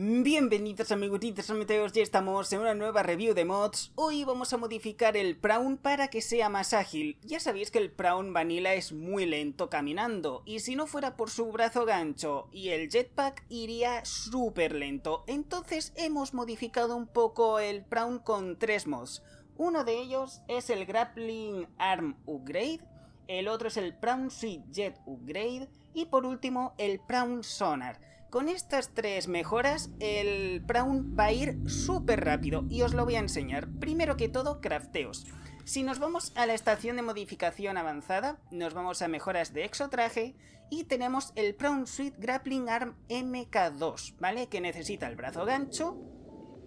Bienvenidos amiguitos ya estamos en una nueva review de mods. Hoy vamos a modificar el Prawn para que sea más ágil. Ya sabéis que el Prawn Vanilla es muy lento caminando, y si no fuera por su brazo gancho y el jetpack iría súper lento. Entonces hemos modificado un poco el Prawn con tres mods. Uno de ellos es el Grappling Arm Upgrade, el otro es el Prawn Sweet Jet Upgrade, y por último el Prawn Sonar. Con estas tres mejoras, el Brown va a ir súper rápido y os lo voy a enseñar. Primero que todo, crafteos. Si nos vamos a la estación de modificación avanzada, nos vamos a mejoras de exotraje y tenemos el Prawn Suite Grappling Arm MK2, ¿vale? Que necesita el brazo gancho,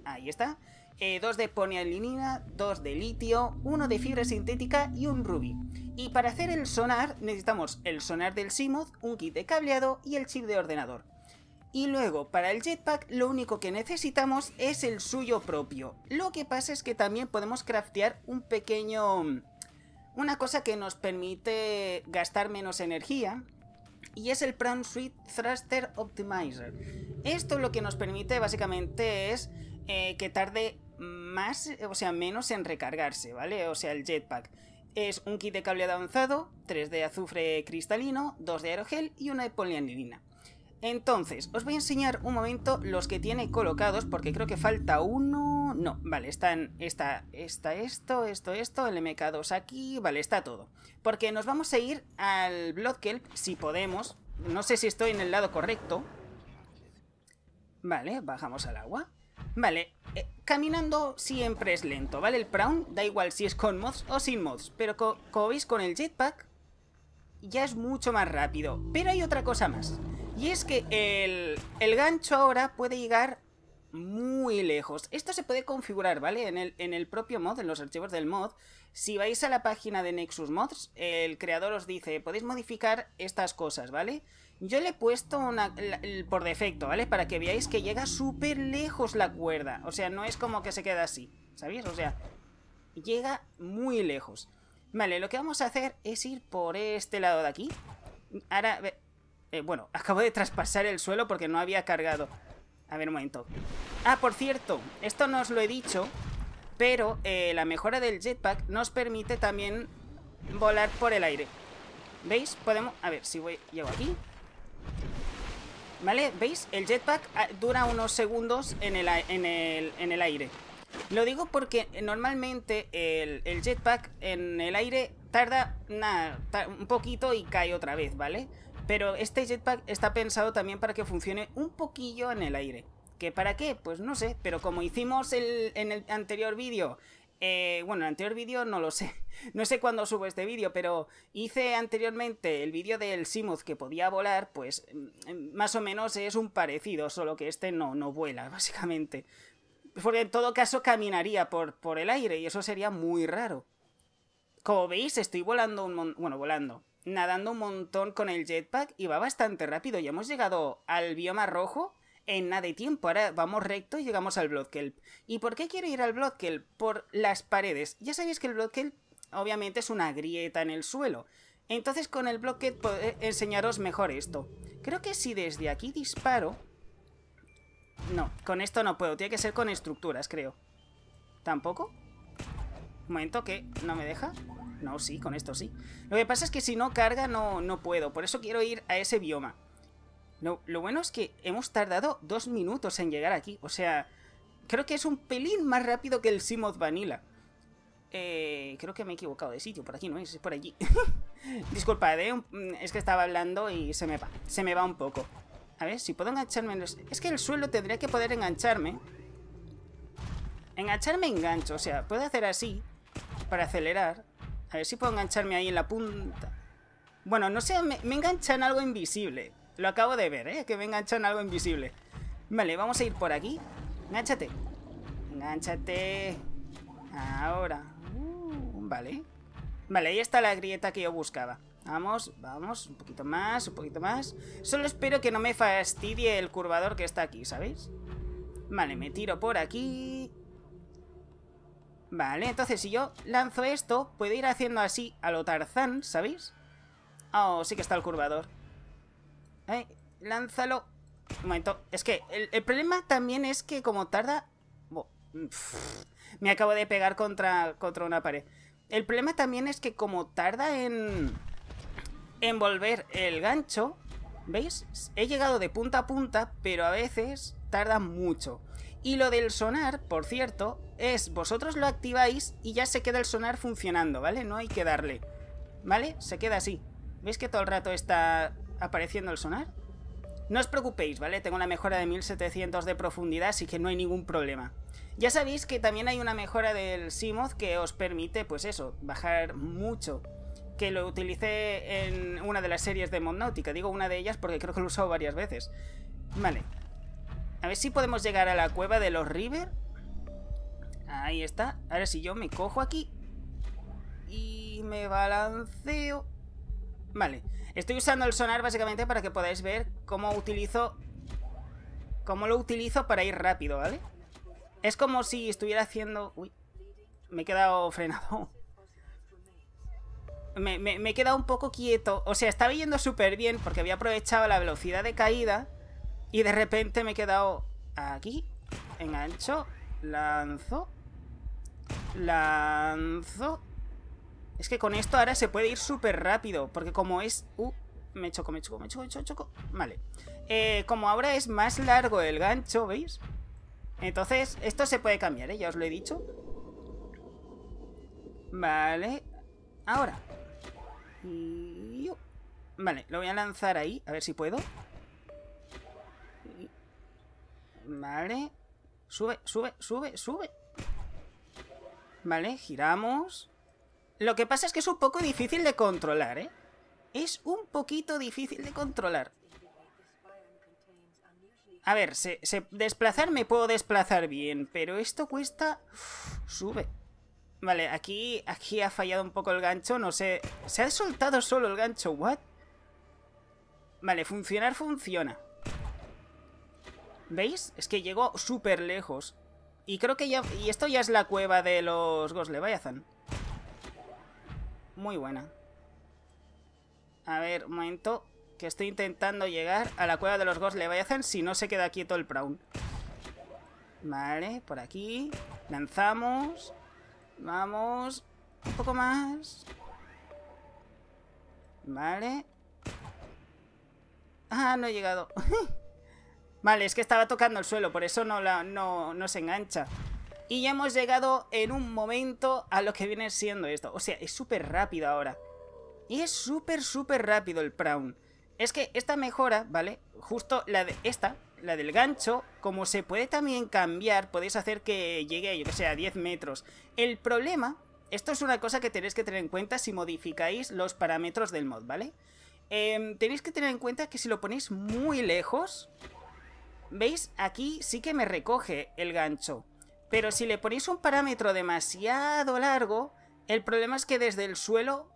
ahí está, eh, Dos de ponialinina, dos de litio, uno de fibra sintética y un rubí. Y para hacer el sonar necesitamos el sonar del Simoth, un kit de cableado y el chip de ordenador. Y luego, para el jetpack lo único que necesitamos es el suyo propio. Lo que pasa es que también podemos craftear un pequeño... Una cosa que nos permite gastar menos energía, y es el Prime Suite Thruster Optimizer. Esto lo que nos permite básicamente es eh, que tarde más, o sea, menos en recargarse, ¿vale? O sea, el jetpack. Es un kit de cable avanzado, 3 de azufre cristalino, 2 de aerogel y una de polianilina. Entonces, os voy a enseñar un momento los que tiene colocados, porque creo que falta uno... No, vale, están, está, está esto, esto, esto, el MK2 aquí, vale, está todo. Porque nos vamos a ir al Bloodkelp, si podemos. No sé si estoy en el lado correcto. Vale, bajamos al agua. Vale, eh, caminando siempre es lento, ¿vale? El Prawn, da igual si es con mods o sin mods, pero como veis con el jetpack ya es mucho más rápido. Pero hay otra cosa más. Y es que el, gancho ahora puede llegar muy lejos. Esto se puede configurar, ¿vale? En el, propio mod, en los archivos del mod. Si vais a la página de Nexus Mods, el creador os dice, podéis modificar estas cosas, ¿vale? Yo le he puesto una, por defecto, ¿vale? Para que veáis que llega súper lejos la cuerda. O sea, no es como que se queda así, ¿sabéis? O sea, llega muy lejos. Vale, lo que vamos a hacer es ir por este lado de aquí. Ahora, eh, bueno, acabo de traspasar el suelo porque no había cargado. A ver, un momento. Ah, por cierto, esto no os lo he dicho, pero eh, la mejora del jetpack nos permite también volar por el aire. ¿Veis? Podemos... A ver, si voy... llego aquí. ¿Vale? ¿Veis? El jetpack ah, dura unos segundos en el, en el, aire. Lo digo porque normalmente el, jetpack en el aire tarda un poquito y cae otra vez, ¿vale? Pero este jetpack está pensado también para que funcione un poquillo en el aire. ¿Que para qué? Pues no sé, pero como hicimos el, en el anterior vídeo, eh, bueno, el anterior vídeo no lo sé. No sé cuándo subo este vídeo, pero hice anteriormente el vídeo del Simuth que podía volar, pues mm, mm, más o menos es un parecido, solo que este no, no vuela, básicamente. Porque en todo caso caminaría por, por el aire y eso sería muy raro. Como veis, estoy volando un montón... Bueno, volando nadando un montón con el jetpack y va bastante rápido. Ya hemos llegado al bioma rojo en nada de tiempo. Ahora vamos recto y llegamos al Bloodkelp. ¿Y por qué quiero ir al Bloodkelp? Por las paredes. Ya sabéis que el Bloodkelp obviamente es una grieta en el suelo. Entonces con el Bloodkelp puedo enseñaros mejor esto. Creo que si desde aquí disparo... No, con esto no puedo. Tiene que ser con estructuras, creo. ¿Tampoco? Un momento que no me deja. No, sí, con esto sí. Lo que pasa es que si no carga no, no puedo, por eso quiero ir a ese bioma. Lo, lo bueno es que hemos tardado dos minutos en llegar aquí, o sea, creo que es un pelín más rápido que el Simoth Vanilla. Eh, creo que me he equivocado de sitio, por aquí no es, por allí. Disculpad, mm, es que estaba hablando y se me va, se me va un poco. A ver, si puedo engancharme Es que el suelo tendría que poder engancharme. Engancharme engancho, o sea, puedo hacer así para acelerar. A ver si puedo engancharme ahí en la punta. Bueno, no sé, me, enganchan engancha algo invisible. Lo acabo de ver, ¿eh? Que me enganchan algo invisible. Vale, vamos a ir por aquí. Enganchate, Engánchate. Ahora. Uh, vale. Vale, ahí está la grieta que yo buscaba. Vamos, vamos, un poquito más, un poquito más. Solo espero que no me fastidie el curvador que está aquí, ¿sabéis? Vale, me tiro por aquí. Vale, entonces si yo lanzo esto, puedo ir haciendo así a lo Tarzán, ¿sabéis? Oh, sí que está el curvador. Eh, lánzalo. Un momento. Es que el, problema también es que como tarda... me acabo de pegar contra, contra una pared. El problema también es que como tarda en... Envolver el gancho, ¿veis? He llegado de punta a punta, pero a veces tarda mucho. Y lo del sonar, por cierto, es vosotros lo activáis y ya se queda el sonar funcionando, ¿vale? No hay que darle, ¿vale? Se queda así. ¿Veis que todo el rato está apareciendo el sonar? No os preocupéis, ¿vale? Tengo una mejora de 1700 de profundidad, así que no hay ningún problema. Ya sabéis que también hay una mejora del Simoth que os permite, pues eso, bajar mucho. Que lo utilicé en una de las series de Náutica. digo una de ellas porque creo que lo he usado varias veces. Vale, a ver si podemos llegar a la cueva de los River. Ahí está. Ahora si yo me cojo aquí y me balanceo... Vale. Estoy usando el sonar básicamente para que podáis ver cómo utilizo... Cómo lo utilizo para ir rápido, ¿vale? Es como si estuviera haciendo... Uy, me he quedado frenado. me, he quedado un poco quieto. O sea, estaba yendo súper bien porque había aprovechado la velocidad de caída y de repente me he quedado aquí. Engancho. Lanzo. Lanzo. Es que con esto ahora se puede ir súper rápido. Porque como es... me choco, me choco, me choco, me choco, Vale. Eh, como ahora es más largo el gancho, ¿veis? Entonces, esto se puede cambiar, ¿eh? Ya os lo he dicho. Vale. Ahora. Vale, lo voy a lanzar ahí. A ver si puedo. Vale. Sube, sube, sube, sube. Vale, giramos. Lo que pasa es que es un poco difícil de controlar, ¿eh? Es un poquito difícil de controlar. A ver, se, desplazar me puedo desplazar bien, pero esto cuesta... sube. Vale, aquí, aquí ha fallado un poco el gancho, no sé... Se ha soltado solo el gancho, ¿what? Vale, funcionar funciona. ¿Veis? Es que llegó súper lejos. Y creo que ya... Y esto ya es la cueva de los Ghost Leviathan. Muy buena. A ver, un momento. Que estoy intentando llegar a la cueva de los Ghost Leviathan si no se queda quieto el Prawn. Vale, por aquí. Lanzamos. Vamos. Un poco más. Vale. Ah, no he llegado. Vale, es que estaba tocando el suelo, por eso no, la, no, se engancha. Y ya hemos llegado en un momento a lo que viene siendo esto. O sea, es súper rápido ahora. Y es súper, súper rápido el Prawn. Es que esta mejora, ¿vale? Justo la de esta, la del gancho, como se puede también cambiar, podéis hacer que llegue, yo que sé, a 10 metros. El problema, esto es una cosa que tenéis que tener en cuenta si modificáis los parámetros del mod, ¿vale? Em, tenéis que tener en cuenta que si lo ponéis muy lejos, ¿Veis? Aquí sí que me recoge el gancho. Pero si le ponéis un parámetro demasiado largo, el problema es que desde el suelo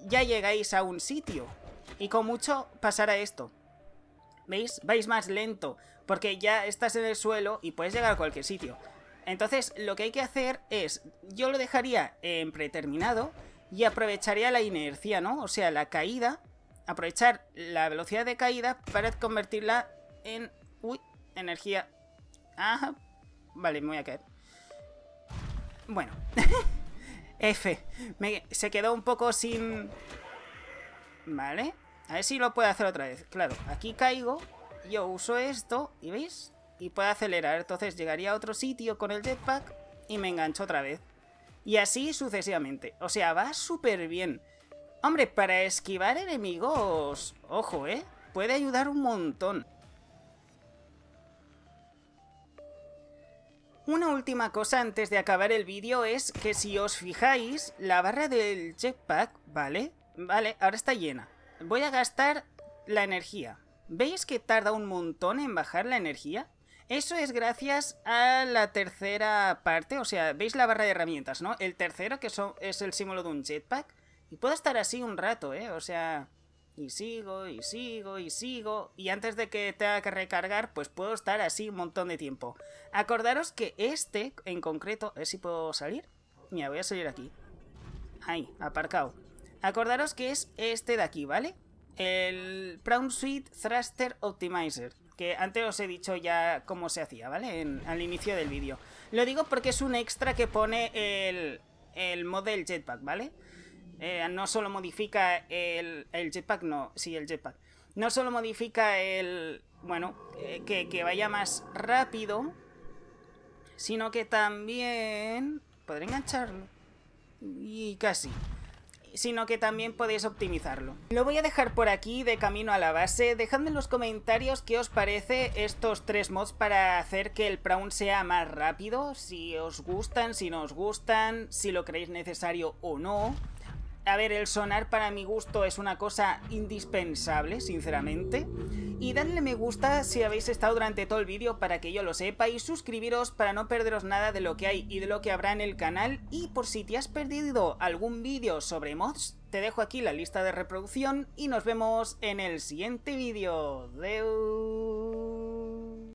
ya llegáis a un sitio. Y con mucho pasará esto. ¿Veis? Vais más lento, porque ya estás en el suelo y puedes llegar a cualquier sitio. Entonces, lo que hay que hacer es, yo lo dejaría en preterminado y aprovecharía la inercia, ¿no? O sea, la caída, aprovechar la velocidad de caída para convertirla en... Uy, energía. ah Vale, me voy a caer. Bueno. F. se quedó un poco sin... Vale. A ver si lo puedo hacer otra vez. Claro, aquí caigo. Yo uso esto. ¿Y veis? Y puedo acelerar. Entonces llegaría a otro sitio con el jetpack. Y me engancho otra vez. Y así sucesivamente. O sea, va súper bien. Hombre, para esquivar enemigos... Ojo, ¿eh? Puede ayudar un montón. Una última cosa antes de acabar el vídeo es que si os fijáis, la barra del jetpack, ¿vale? Vale, ahora está llena. Voy a gastar la energía. ¿Veis que tarda un montón en bajar la energía? Eso es gracias a la tercera parte, o sea, veis la barra de herramientas, ¿no? El tercero que es el símbolo de un jetpack. Y puedo estar así un rato, ¿eh? O sea, y sigo y sigo y sigo y antes de que tenga que recargar pues puedo estar así un montón de tiempo. Acordaros que este en concreto, a ver si puedo salir. Mira, voy a salir aquí. Ahí, aparcado. Acordaros que es este de aquí, ¿vale? El brown Suite Thruster Optimizer que antes os he dicho ya cómo se hacía, ¿vale? al inicio del vídeo. Lo digo porque es un extra que pone el, el model jetpack, ¿vale? Eh, no solo modifica el, el, jetpack, no, sí, el jetpack. No solo modifica el, bueno, eh, que, que, vaya más rápido, sino que también... Podré engancharlo. Y casi. Sino que también podéis optimizarlo. Lo voy a dejar por aquí de camino a la base. Dejadme en los comentarios qué os parece estos tres mods para hacer que el Prawn sea más rápido. Si os gustan, si no os gustan, si lo creéis necesario o no. A ver, el sonar para mi gusto es una cosa indispensable, sinceramente. Y dadle me gusta si habéis estado durante todo el vídeo para que yo lo sepa y suscribiros para no perderos nada de lo que hay y de lo que habrá en el canal. Y por si te has perdido algún vídeo sobre mods, te dejo aquí la lista de reproducción y nos vemos en el siguiente vídeo. de